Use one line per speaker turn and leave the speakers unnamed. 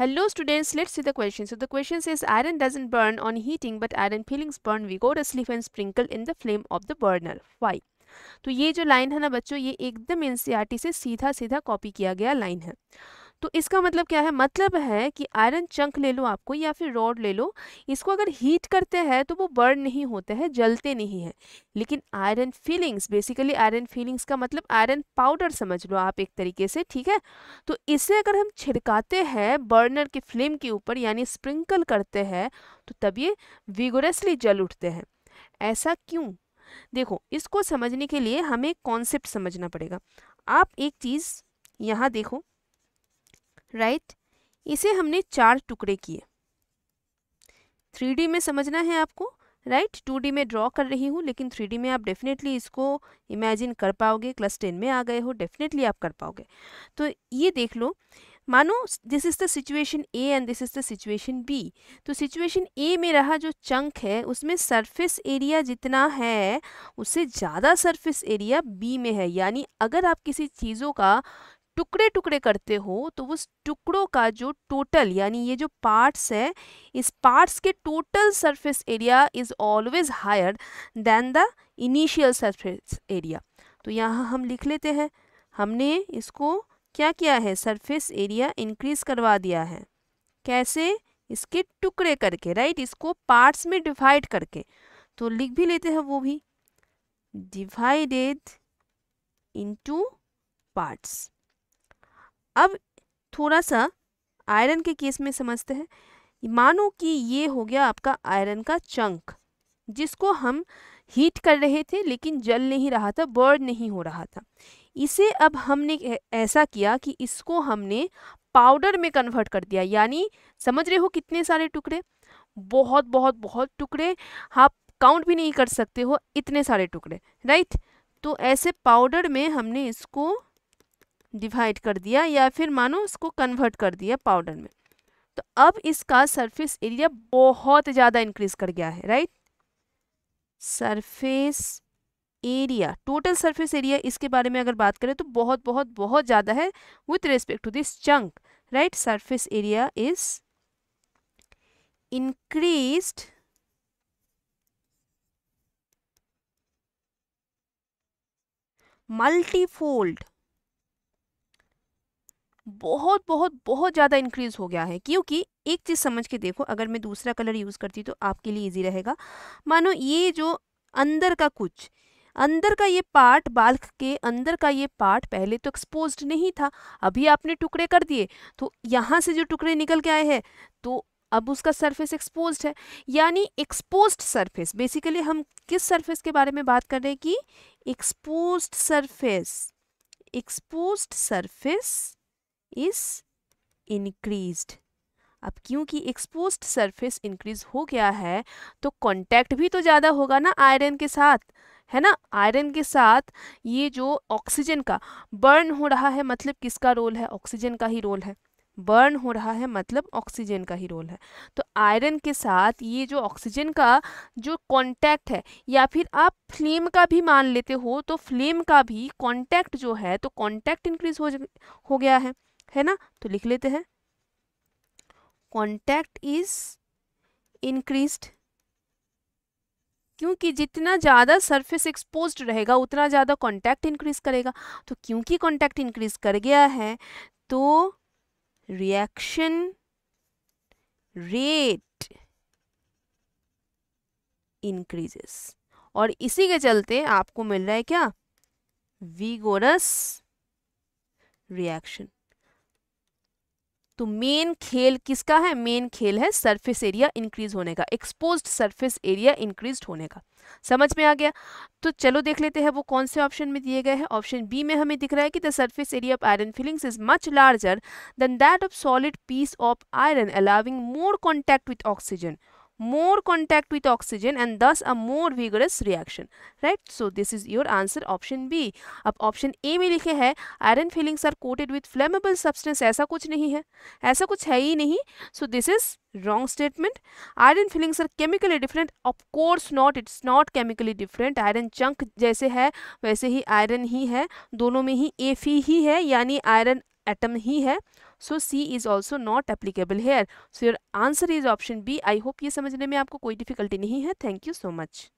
Hello students, let's see the question. So the question says iron doesn't burn on heating but iron fillings burn vigorously when sprinkled in the flame of the burner. Why? तो ये जो line है ना बच्चों ये एकदम NCERT से सीधा सीधा कॉपी किया गया लाइन है तो इसका मतलब क्या है मतलब है कि आयरन चंक ले लो आपको या फिर रॉड ले लो इसको अगर हीट करते हैं तो वो बर्न नहीं होते हैं जलते नहीं हैं लेकिन iron filings basically iron filings का मतलब आयरन पाउडर समझ लो आप एक तरीके से ठीक है तो इसे अगर हम छिड़काते हैं बर्नर के फ्लेम के ऊपर यानी स्प्रिंकल करते हैं तो तब ये विगोरसली जल उठते हैं ऐसा क्यों देखो इसको समझने के लिए हमें कॉन्सेप्ट समझना पड़ेगा आप एक चीज़ यहाँ देखो राइट इसे हमने चार टुकड़े किए थ्री में समझना है आपको राइट right? 2D में ड्रॉ कर रही हूँ लेकिन थ्री में आप डेफिनेटली इसको इमेजिन कर पाओगे क्लस टेन में आ गए हो डेफिनेटली आप कर पाओगे तो ये देख लो मानो this is the situation A and this is the situation B तो सिचुएशन ए में रहा जो चंक है उसमें सरफेस एरिया जितना है उससे ज़्यादा सरफेस एरिया बी में है यानी अगर आप किसी चीज़ों का टुकड़े टुकड़े करते हो तो उस टुकड़ों का जो टोटल यानी ये जो पार्ट्स है इस पार्ट्स के total surface area is always higher than the initial surface area तो यहाँ हम लिख लेते हैं हमने इसको क्या किया है सरफेस एरिया इंक्रीज़ करवा दिया है कैसे इसके टुकड़े करके राइट इसको पार्ट्स में डिवाइड करके तो लिख भी लेते हैं वो भी डिवाइडेड इनटू पार्ट्स अब थोड़ा सा आयरन के केस में समझते हैं मानो कि ये हो गया आपका आयरन का चंक जिसको हम हीट कर रहे थे लेकिन जल नहीं रहा था बर्न नहीं हो रहा था इसे अब हमने ऐसा किया कि इसको हमने पाउडर में कन्वर्ट कर दिया यानी समझ रहे हो कितने सारे टुकड़े बहुत बहुत बहुत टुकड़े आप काउंट भी नहीं कर सकते हो इतने सारे टुकड़े राइट तो ऐसे पाउडर में हमने इसको डिवाइड कर दिया या फिर मानो उसको कन्वर्ट कर दिया पाउडर में तो अब इसका सरफेस एरिया बहुत ज़्यादा इंक्रीज कर गया है right surface area total surface area इसके बारे में अगर बात करें तो बहुत बहुत बहुत ज़्यादा है with respect to this chunk right surface area is increased multifold बहुत बहुत बहुत ज़्यादा इंक्रीज़ हो गया है क्योंकि एक चीज़ समझ के देखो अगर मैं दूसरा कलर यूज़ करती तो आपके लिए इजी रहेगा मानो ये जो अंदर का कुछ अंदर का ये पार्ट बाल के अंदर का ये पार्ट पहले तो एक्सपोज नहीं था अभी आपने टुकड़े कर दिए तो यहाँ से जो टुकड़े निकल के आए हैं तो अब उसका सरफेस एक्सपोज है यानी एक्सपोज सरफेस बेसिकली हम किस सरफेस के बारे में बात कर रहे हैं कि expose surface expose surface is increased अब क्योंकि एक्सपोज सरफेस इंक्रीज हो गया है तो कांटेक्ट भी तो ज़्यादा होगा ना आयरन के साथ है ना आयरन के साथ ये जो ऑक्सीजन का बर्न हो रहा है मतलब किसका रोल है ऑक्सीजन का ही रोल है बर्न हो रहा है मतलब ऑक्सीजन का ही रोल है तो आयरन के साथ ये जो ऑक्सीजन का जो कांटेक्ट है या फिर आप फ्लेम का भी मान लेते हो तो फ्लेम का भी कांटेक्ट जो है तो कांटेक्ट इंक्रीज हो हो गया है है ना तो लिख लेते हैं कॉन्टैक्ट इज इंक्रीज्ड क्योंकि जितना ज़्यादा सरफेस एक्सपोज रहेगा उतना ज़्यादा कॉन्टैक्ट इंक्रीज करेगा तो क्योंकि कॉन्टैक्ट इंक्रीज कर गया है तो रिएक्शन रेट इंक्रीजेस और इसी के चलते आपको मिल रहा है क्या विगोरस रिएक्शन तो मेन खेल किसका है मेन खेल है सरफेस एरिया इंक्रीज होने का एक्सपोज्ड सरफेस एरिया इंक्रीज होने का समझ में आ गया तो चलो देख लेते हैं वो कौन से ऑप्शन में दिए गए हैं ऑप्शन बी में हमें दिख रहा है कि the surface area of iron filings is much larger than that of solid piece of iron allowing more contact with oxygen more contact with oxygen and thus a more vigorous reaction right so this is your answer option b ab option a में likhe hai iron fillings are coated with flammable substance aisa kuch nahi hai aisa kuch hai hi nahi so this is wrong statement iron fillings are chemically different of course not it's not chemically different iron chunk jaise hai waise hi iron hi hai dono mein hi fe hi hai yani iron atom ही है so C is also not applicable here so your answer is option B I hope ये समझने में आपको कोई difficulty नहीं है thank you so much